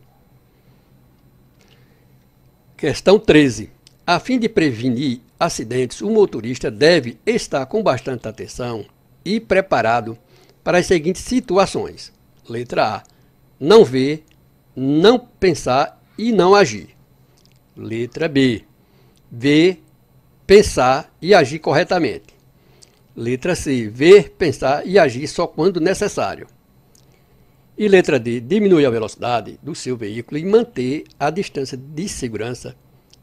Questão 13. A fim de prevenir acidentes, o motorista deve estar com bastante atenção e preparado para as seguintes situações: letra A. Não ver, não pensar e não agir. Letra B. Ver, pensar e agir corretamente. Letra C. Ver, pensar e agir só quando necessário. E letra D. Diminuir a velocidade do seu veículo e manter a distância de segurança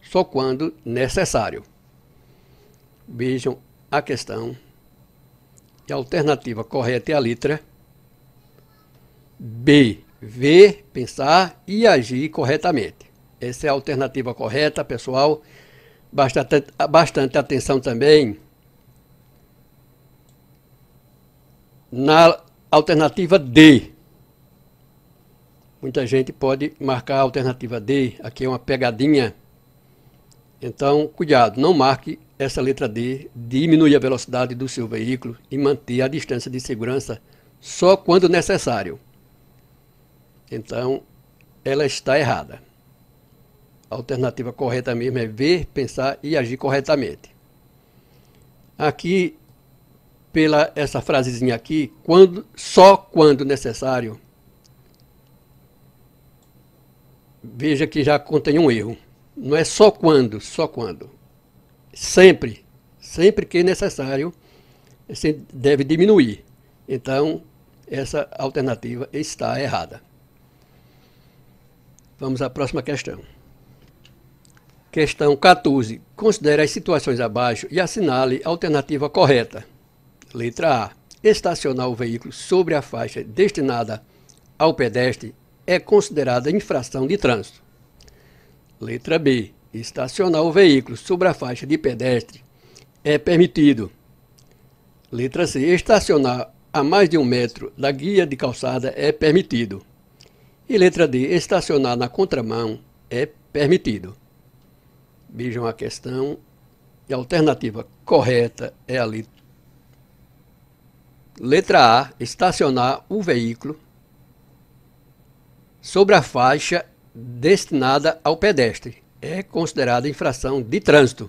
só quando necessário. Vejam a questão. E a alternativa correta é a letra B. Ver, pensar e agir corretamente. Essa é a alternativa correta, pessoal. Bastante, bastante atenção também Na alternativa D, muita gente pode marcar a alternativa D, aqui é uma pegadinha. Então, cuidado, não marque essa letra D, diminui a velocidade do seu veículo e manter a distância de segurança só quando necessário. Então, ela está errada. A alternativa correta mesmo é ver, pensar e agir corretamente. Aqui pela essa frasezinha aqui, quando, só quando necessário. Veja que já contém um erro. Não é só quando, só quando. Sempre, sempre que necessário, você deve diminuir. Então, essa alternativa está errada. Vamos à próxima questão. Questão 14. Considere as situações abaixo e assinale a alternativa correta. Letra A. Estacionar o veículo sobre a faixa destinada ao pedestre é considerada infração de trânsito. Letra B. Estacionar o veículo sobre a faixa de pedestre é permitido. Letra C. Estacionar a mais de um metro da guia de calçada é permitido. E letra D. Estacionar na contramão é permitido. Vejam a questão. E a alternativa correta é a letra Letra A. Estacionar o veículo sobre a faixa destinada ao pedestre. É considerada infração de trânsito.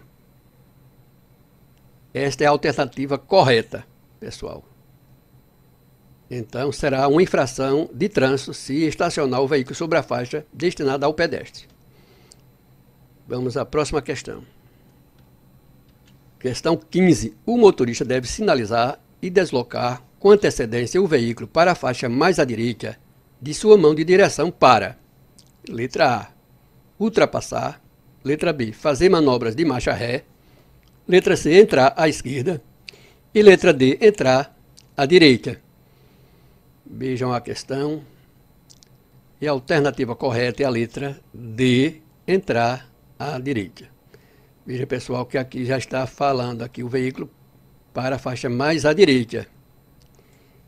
Esta é a alternativa correta, pessoal. Então, será uma infração de trânsito se estacionar o veículo sobre a faixa destinada ao pedestre. Vamos à próxima questão. Questão 15. O motorista deve sinalizar e deslocar com antecedência o veículo para a faixa mais à direita de sua mão de direção para letra A, ultrapassar, letra B, fazer manobras de marcha ré, letra C, entrar à esquerda e letra D, entrar à direita. Vejam a questão. E a alternativa correta é a letra D, entrar à direita. Veja pessoal que aqui já está falando aqui o veículo para a faixa mais à direita.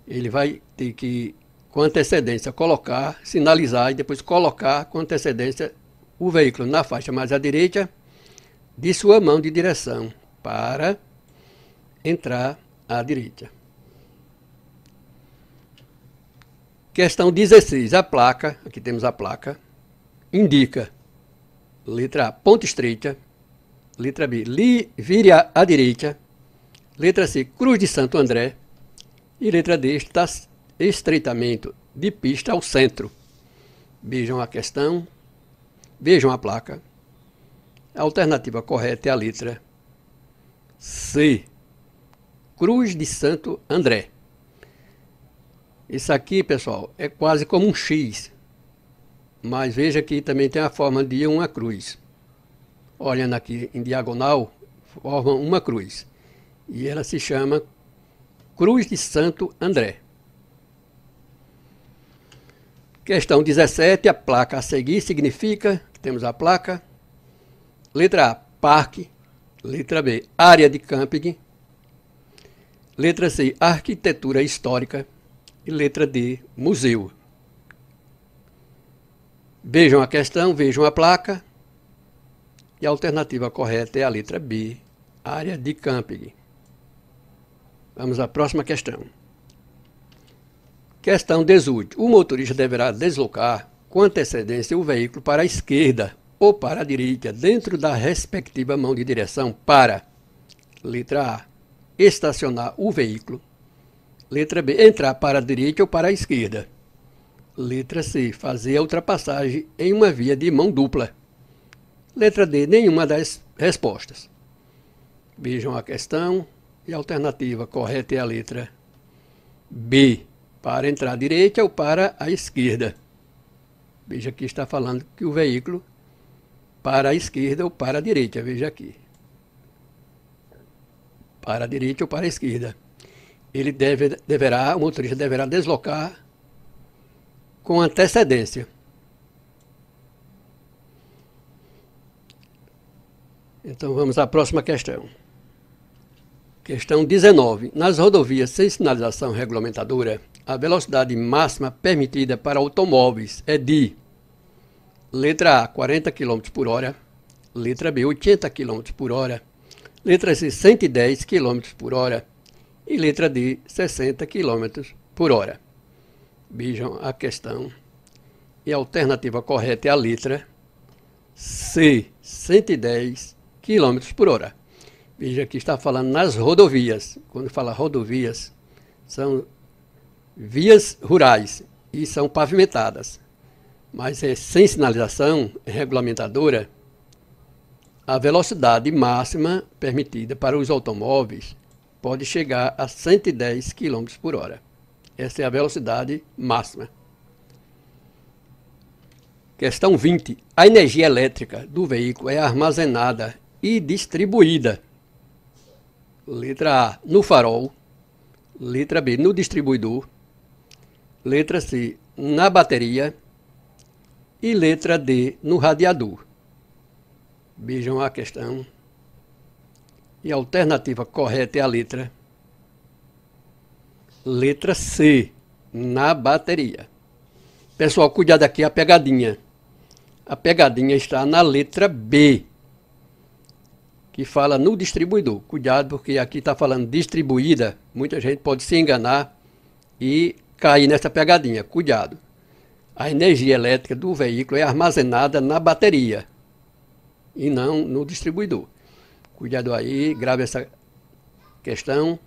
Ele vai ter que, com antecedência, colocar, sinalizar e depois colocar com antecedência o veículo na faixa mais à direita de sua mão de direção para entrar à direita. Questão 16. A placa, aqui temos a placa, indica letra A, ponta estreita, letra B, li, vire à direita, Letra C, Cruz de Santo André. E letra D, está estreitamento de pista ao centro. Vejam a questão, vejam a placa. A alternativa correta é a letra C, Cruz de Santo André. Isso aqui, pessoal, é quase como um X. Mas veja que também tem a forma de uma cruz. Olhando aqui em diagonal, forma uma cruz e ela se chama Cruz de Santo André. Questão 17, a placa a seguir significa, temos a placa, letra A, parque, letra B, área de camping, letra C, arquitetura histórica e letra D, museu. Vejam a questão, vejam a placa e a alternativa correta é a letra B, área de camping. Vamos à próxima questão. Questão 18. O motorista deverá deslocar com antecedência o veículo para a esquerda ou para a direita, dentro da respectiva mão de direção, para letra A. Estacionar o veículo. Letra B. Entrar para a direita ou para a esquerda. Letra C. Fazer a ultrapassagem em uma via de mão dupla. Letra D. Nenhuma das respostas. Vejam a questão. E a alternativa correta é a letra B, para entrar à direita ou para a esquerda. Veja que está falando que o veículo para a esquerda ou para a direita, veja aqui. Para a direita ou para a esquerda. Ele deve, deverá, o motorista deverá deslocar com antecedência. Então vamos à próxima questão. Questão 19. Nas rodovias sem sinalização regulamentadora, a velocidade máxima permitida para automóveis é de letra A, 40 km por hora, letra B, 80 km por hora, letra C, 110 km por hora e letra D, 60 km por hora. Vejam a questão. E a alternativa correta é a letra C, 110 km por hora. Veja que está falando nas rodovias. Quando fala rodovias, são vias rurais e são pavimentadas. Mas é sem sinalização é regulamentadora, a velocidade máxima permitida para os automóveis pode chegar a 110 km por hora. Essa é a velocidade máxima. Questão 20. A energia elétrica do veículo é armazenada e distribuída Letra A, no farol. Letra B, no distribuidor. Letra C, na bateria. E letra D, no radiador. Vejam a questão. E a alternativa correta é a letra. Letra C, na bateria. Pessoal, cuidado aqui a pegadinha. A pegadinha está na letra B que fala no distribuidor. Cuidado, porque aqui está falando distribuída. Muita gente pode se enganar e cair nessa pegadinha. Cuidado. A energia elétrica do veículo é armazenada na bateria e não no distribuidor. Cuidado aí, grave essa questão,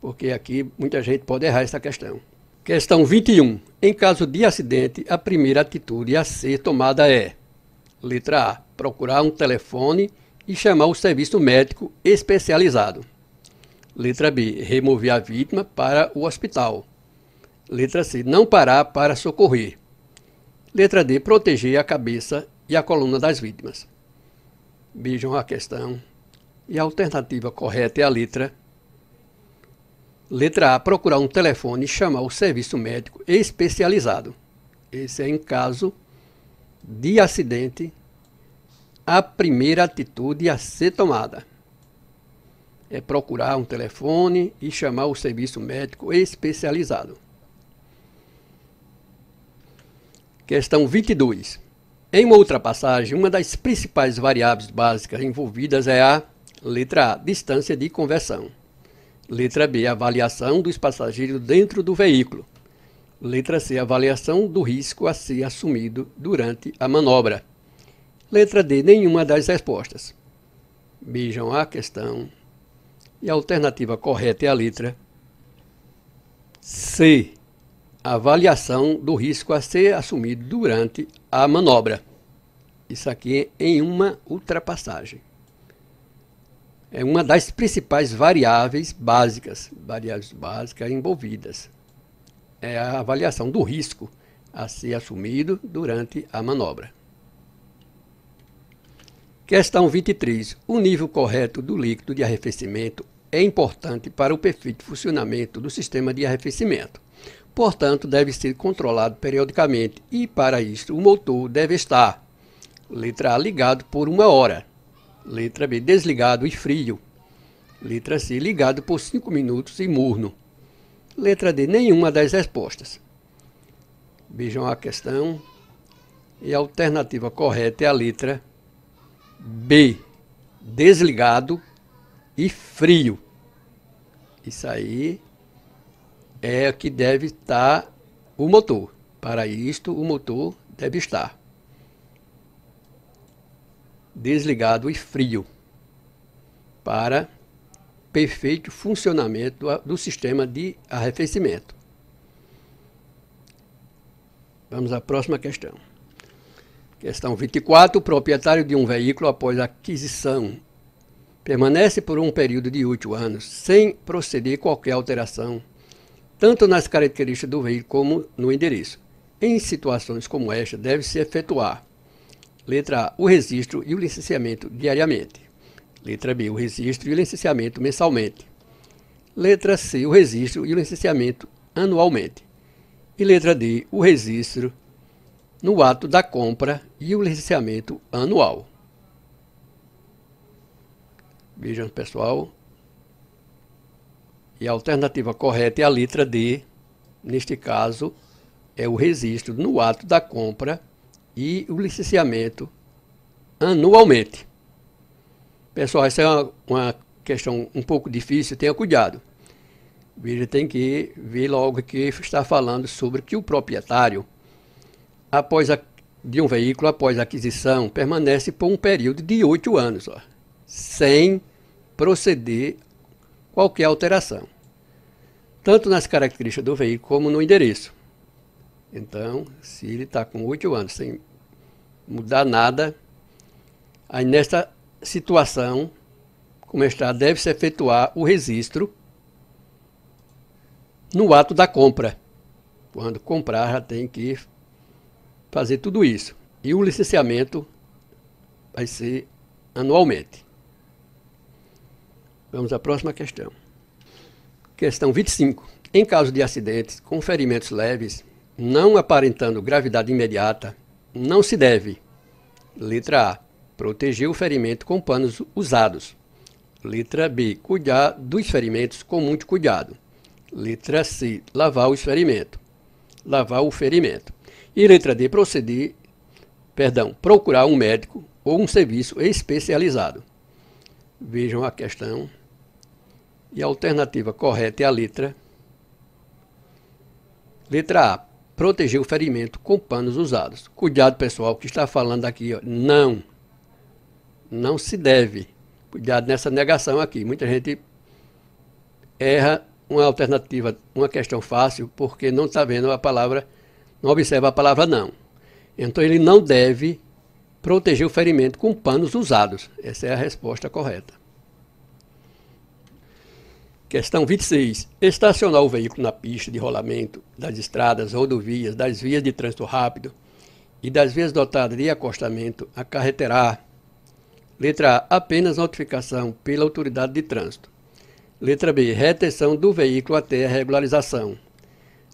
porque aqui muita gente pode errar essa questão. Questão 21. Em caso de acidente, a primeira atitude a ser tomada é: letra A, procurar um telefone e chamar o serviço médico especializado. Letra B. Remover a vítima para o hospital. Letra C. Não parar para socorrer. Letra D. Proteger a cabeça e a coluna das vítimas. Vejam a questão. E a alternativa correta é a letra. Letra A. Procurar um telefone e chamar o serviço médico especializado. Esse é em caso de acidente a primeira atitude a ser tomada é procurar um telefone e chamar o serviço médico especializado. Questão 22. Em uma passagem, uma das principais variáveis básicas envolvidas é a letra A, distância de conversão. Letra B, avaliação dos passageiros dentro do veículo. Letra C, avaliação do risco a ser assumido durante a manobra. Letra D, nenhuma das respostas. Bijam a questão. E a alternativa correta é a letra C. Avaliação do risco a ser assumido durante a manobra. Isso aqui é em uma ultrapassagem. É uma das principais variáveis básicas, variáveis básicas envolvidas. É a avaliação do risco a ser assumido durante a manobra. Questão 23. O nível correto do líquido de arrefecimento é importante para o perfeito funcionamento do sistema de arrefecimento. Portanto, deve ser controlado periodicamente e, para isso o motor deve estar: letra A ligado por uma hora, letra B desligado e frio, letra C ligado por cinco minutos e morno, letra D nenhuma das respostas. Vejam a questão. E a alternativa correta é a letra B. Desligado e frio. Isso aí é que deve estar o motor. Para isto, o motor deve estar desligado e frio para perfeito funcionamento do sistema de arrefecimento. Vamos à próxima questão. Questão 24. O proprietário de um veículo, após aquisição, permanece por um período de oito anos sem proceder qualquer alteração, tanto nas características do veículo como no endereço. Em situações como esta, deve-se efetuar: letra A, o registro e o licenciamento diariamente. Letra B, o registro e o licenciamento mensalmente. Letra C, o registro e o licenciamento anualmente. E letra D, o registro no ato da compra e o licenciamento anual. Vejam, pessoal. E a alternativa correta é a letra D. Neste caso, é o registro no ato da compra e o licenciamento anualmente. Pessoal, essa é uma, uma questão um pouco difícil, tenha cuidado. Veja, tem que ver logo que está falando sobre que o proprietário após a, de um veículo após aquisição permanece por um período de oito anos, ó, sem proceder qualquer alteração, tanto nas características do veículo como no endereço. Então, se ele está com oito anos sem mudar nada, aí nesta situação, como está, deve-se efetuar o registro no ato da compra. Quando comprar, já tem que fazer tudo isso. E o licenciamento vai ser anualmente. Vamos à próxima questão. Questão 25. Em caso de acidentes com ferimentos leves, não aparentando gravidade imediata, não se deve. Letra A. Proteger o ferimento com panos usados. Letra B. Cuidar dos ferimentos com muito cuidado. Letra C. Lavar os ferimentos. Lavar o ferimento. E letra D, proceder, perdão, procurar um médico ou um serviço especializado. Vejam a questão. E a alternativa correta é a letra. Letra A, proteger o ferimento com panos usados. Cuidado, pessoal, que está falando aqui, ó, não. Não se deve. Cuidado nessa negação aqui. Muita gente erra uma alternativa, uma questão fácil, porque não está vendo a palavra não observa a palavra não. Então ele não deve proteger o ferimento com panos usados. Essa é a resposta correta. Questão 26. Estacionar o veículo na pista de rolamento das estradas, rodovias, das vias de trânsito rápido e das vias dotadas de acostamento acarreterá. Letra A. Apenas notificação pela autoridade de trânsito. Letra B. Retenção do veículo até a regularização.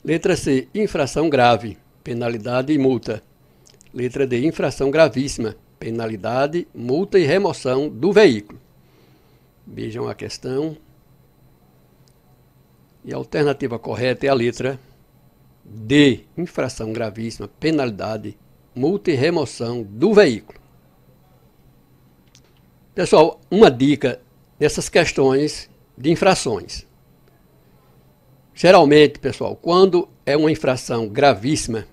Letra C. Infração grave, penalidade e multa. Letra D. Infração gravíssima, penalidade, multa e remoção do veículo. Vejam a questão. E a alternativa correta é a letra D. Infração gravíssima, penalidade, multa e remoção do veículo. Pessoal, uma dica nessas questões de infrações. Geralmente, pessoal, quando é uma infração gravíssima,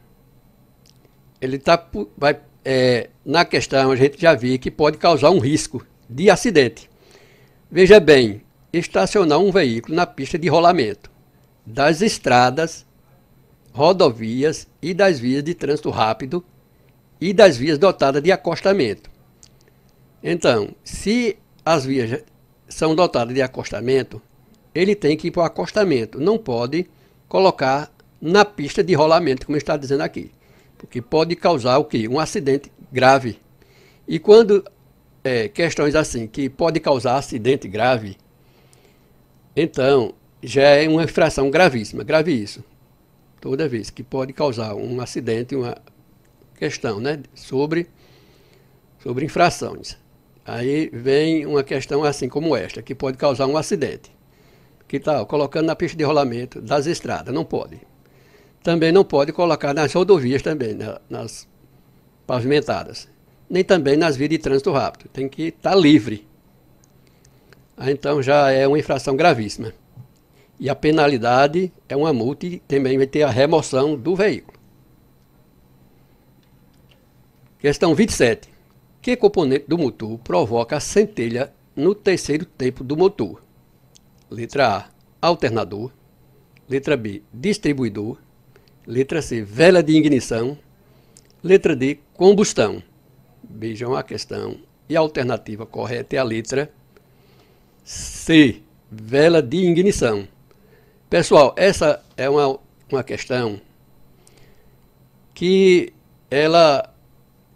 ele tá, vai, é, na questão a gente já viu que pode causar um risco de acidente. Veja bem, estacionar um veículo na pista de rolamento das estradas, rodovias e das vias de trânsito rápido e das vias dotadas de acostamento. Então, se as vias são dotadas de acostamento, ele tem que ir para o acostamento. Não pode colocar na pista de rolamento, como está dizendo aqui. Porque pode causar o quê? Um acidente grave. E quando é, questões assim, que pode causar acidente grave, então já é uma infração gravíssima. Grave isso. Toda vez que pode causar um acidente, uma questão né, sobre, sobre infrações. Aí vem uma questão assim como esta, que pode causar um acidente que está colocando na pista de rolamento das estradas, não pode. Também não pode colocar nas rodovias também, na, nas pavimentadas. Nem também nas vias de trânsito rápido. Tem que estar tá livre. Ah, então já é uma infração gravíssima. E a penalidade é uma multa e também vai ter a remoção do veículo. Questão 27. Que componente do motor provoca a centelha no terceiro tempo do motor? Letra A, alternador. Letra B, distribuidor. Letra C, vela de ignição. Letra D, combustão. Vejam a questão. E a alternativa correta é a letra C, vela de ignição. Pessoal, essa é uma, uma questão que ela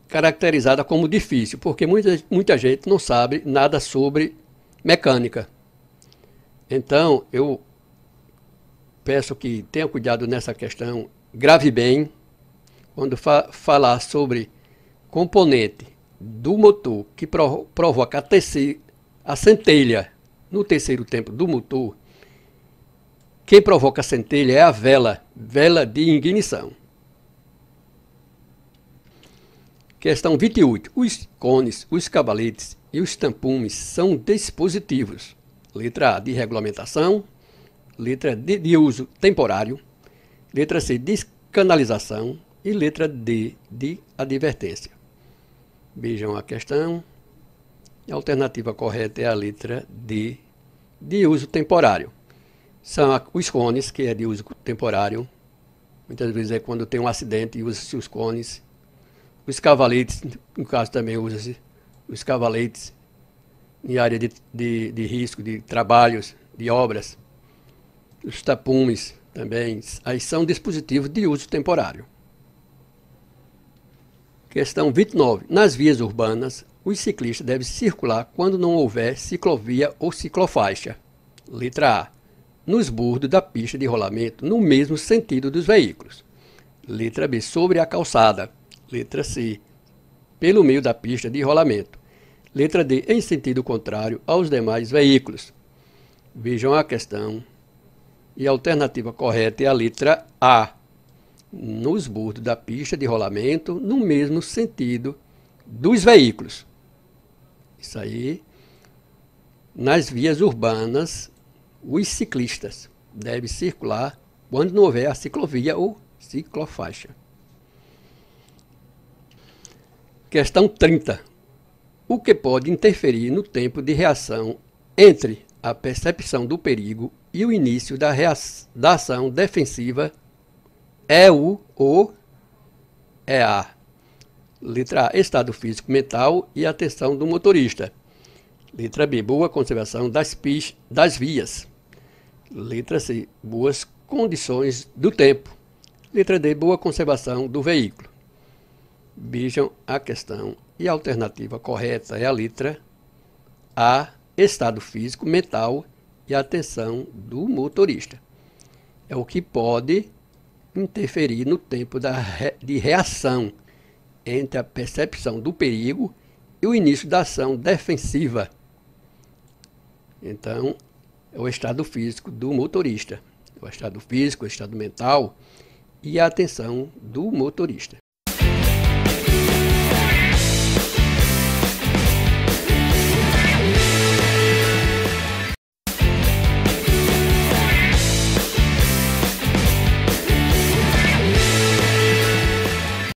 caracterizada como difícil, porque muita, muita gente não sabe nada sobre mecânica. Então, eu peço que tenha cuidado nessa questão, grave bem, quando fa falar sobre componente do motor que provoca a, a centelha no terceiro tempo do motor, quem provoca a centelha é a vela, vela de ignição. Questão 28. Os cones, os cavaletes e os tampumes são dispositivos Letra A, de regulamentação. Letra D, de uso temporário. Letra C, de canalização E letra D, de advertência. Vejam a questão. A alternativa correta é a letra D, de uso temporário. São os cones, que é de uso temporário. Muitas vezes é quando tem um acidente e usa-se os cones. Os cavaletes, no caso também usa-se os cavaletes em área de, de, de risco, de trabalhos, de obras. Os tapumes também, aí são dispositivos de uso temporário. Questão 29. Nas vias urbanas, os ciclistas devem circular quando não houver ciclovia ou ciclofaixa. Letra A. Nos burdos da pista de rolamento, no mesmo sentido dos veículos. Letra B. Sobre a calçada. Letra C. Pelo meio da pista de rolamento. Letra D, em sentido contrário aos demais veículos. Vejam a questão. E a alternativa correta é a letra A, no bordos da pista de rolamento, no mesmo sentido dos veículos. Isso aí, nas vias urbanas, os ciclistas devem circular quando não houver a ciclovia ou ciclofaixa. Questão 30 o que pode interferir no tempo de reação entre a percepção do perigo e o início da, da ação defensiva é o ou é a. Letra A, estado físico mental e atenção do motorista. Letra B, boa conservação das, pis, das vias. Letra C, boas condições do tempo. Letra D, boa conservação do veículo. Vejam a questão e a alternativa correta é a letra A, estado físico, mental e atenção do motorista. É o que pode interferir no tempo da re... de reação entre a percepção do perigo e o início da ação defensiva. Então, é o estado físico do motorista, é o estado físico, o estado mental e a atenção do motorista.